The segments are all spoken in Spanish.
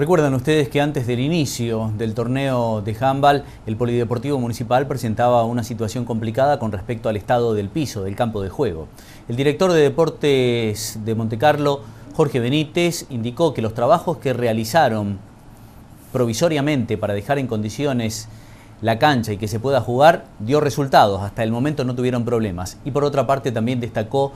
Recuerdan ustedes que antes del inicio del torneo de handball, el Polideportivo Municipal presentaba una situación complicada con respecto al estado del piso, del campo de juego. El director de deportes de Montecarlo, Jorge Benítez, indicó que los trabajos que realizaron provisoriamente para dejar en condiciones la cancha y que se pueda jugar dio resultados. Hasta el momento no tuvieron problemas. Y por otra parte también destacó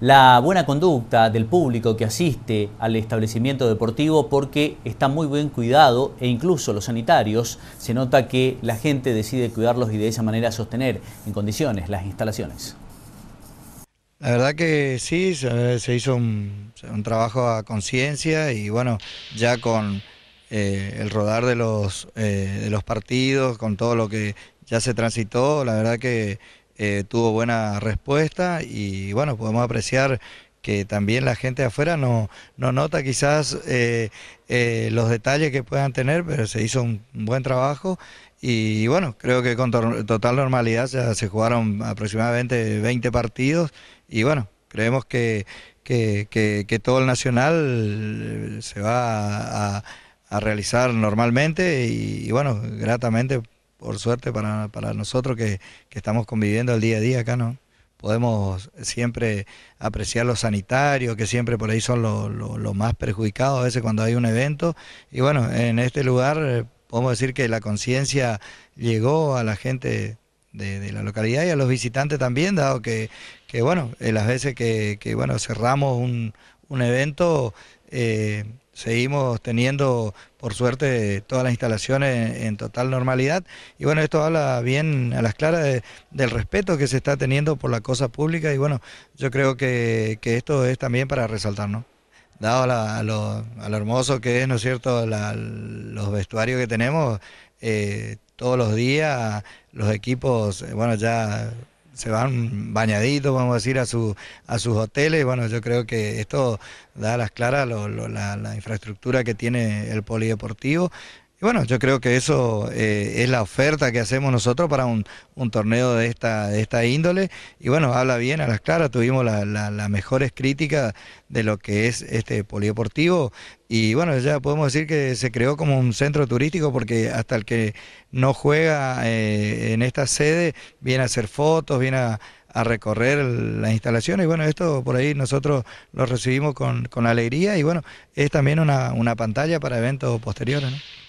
la buena conducta del público que asiste al establecimiento deportivo porque está muy bien cuidado e incluso los sanitarios se nota que la gente decide cuidarlos y de esa manera sostener en condiciones las instalaciones. La verdad que sí, se hizo un, trabajo a conciencia y bueno, ya con eh, el rodar de los, eh, de los partidos, con todo lo que ya se transitó, la verdad que eh, tuvo buena respuesta y bueno, podemos apreciar que también la gente de afuera no, nota quizás eh, eh, los detalles que puedan tener, pero se hizo un buen trabajo y bueno, creo que con total normalidad ya se jugaron aproximadamente 20 partidos y bueno, creemos que, todo el Nacional se va a, realizar normalmente y bueno, gratamente por suerte para, nosotros que, estamos conviviendo el día a día acá, ¿no? Podemos siempre apreciar los sanitarios, que siempre por ahí son los más perjudicados a veces cuando hay un evento. Y bueno, en este lugar eh, podemos decir que la conciencia llegó a la gente de, la localidad y a los visitantes también, dado que, que bueno, las veces que, bueno, cerramos un, un evento, eh, seguimos teniendo, por suerte, todas las instalaciones en, total normalidad. Y bueno, esto habla bien a las claras del respeto que se está teniendo por la cosa pública. Y bueno, yo creo que, esto es también para resaltar, ¿no? Dado a, lo, a, lo, hermoso que es, ¿no es cierto?, los vestuarios que tenemos, eh, todos los días los equipos, eh, bueno, ya se van bañaditos, vamos a decir, a, su, a sus hoteles. Bueno, yo creo que esto da a las claras la, la infraestructura que tiene el polideportivo. Y bueno, yo creo que eso eh, es la oferta que hacemos nosotros para un, torneo de esta, índole. Y bueno, habla bien a las claras, tuvimos las la, mejores críticas de lo que es este polideportivo. Y bueno, ya podemos decir que se creó como un centro turístico porque hasta el que no juega eh, en esta sede viene a hacer fotos, viene a, recorrer las instalaciones. Y bueno, esto por ahí nosotros lo recibimos con, alegría y bueno, es también una, una pantalla para eventos posteriores. ¿no?